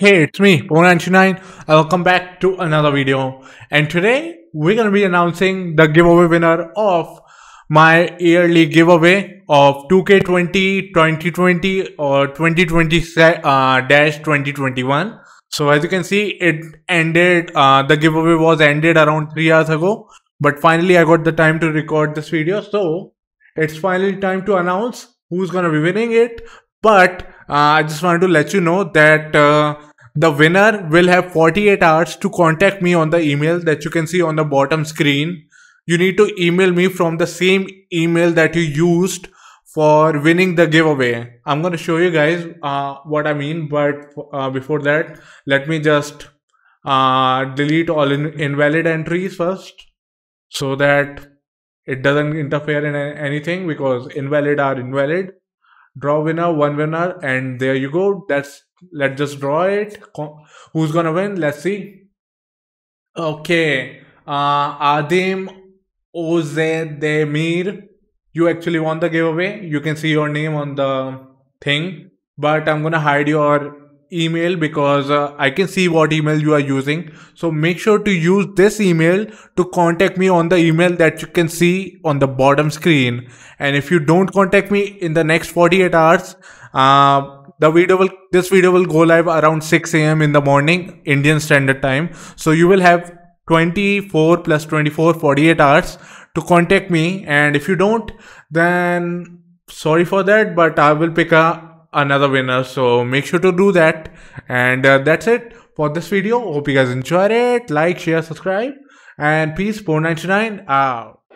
Hey, it's me, Pona99. Welcome back to another video. And today we're going to be announcing the giveaway winner of my yearly giveaway of 2K20, 2020 or 2020-2021. Uh, so as you can see, it ended, uh, the giveaway was ended around 3 hours ago. But finally I got the time to record this video. So it's finally time to announce who's going to be winning it. But uh, I just wanted to let you know that uh, the winner will have 48 hours to contact me on the email that you can see on the bottom screen. You need to email me from the same email that you used for winning the giveaway. I'm going to show you guys uh, what I mean, but uh, before that, let me just uh, delete all in invalid entries first so that it doesn't interfere in anything because invalid are invalid draw winner, one winner, and there you go. That's let's just draw it. Who's gonna win? Let's see. Okay, uh, Adim Demir, you actually won the giveaway. You can see your name on the thing, but I'm gonna hide your email because uh, I can see what email you are using. So make sure to use this email to contact me on the email that you can see on the bottom screen. And if you don't contact me in the next 48 hours, uh, the video will this video will go live around 6 a.m. in the morning Indian Standard Time. So you will have 24 plus 24 48 hours to contact me. And if you don't, then sorry for that, but I will pick a another winner. So make sure to do that. And uh, that's it for this video. Hope you guys enjoyed it. Like, share, subscribe. And peace, 499 out.